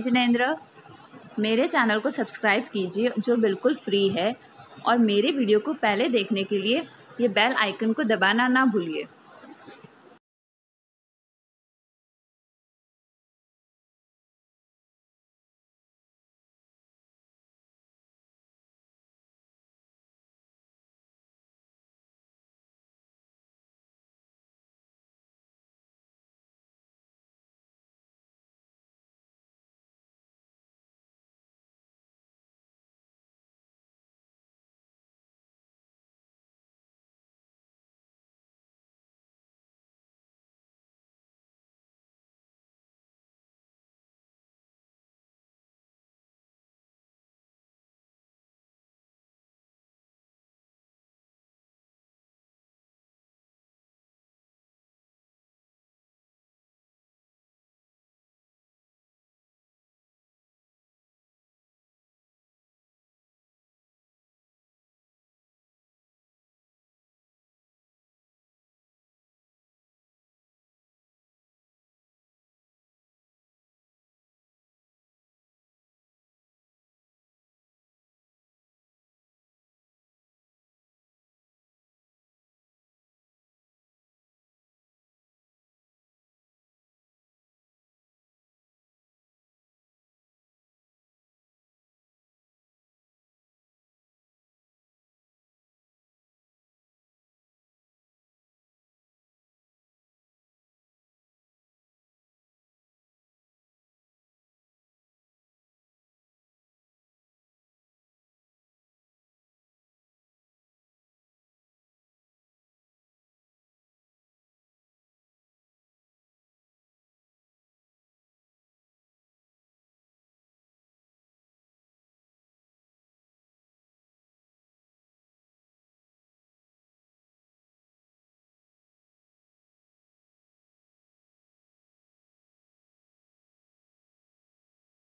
जिनेन्द्र मेरे चैनल को सब्सक्राइब कीजिए जो बिल्कुल फ्री है और मेरे वीडियो को पहले देखने के लिए ये बेल आइकन को दबाना ना भूलिए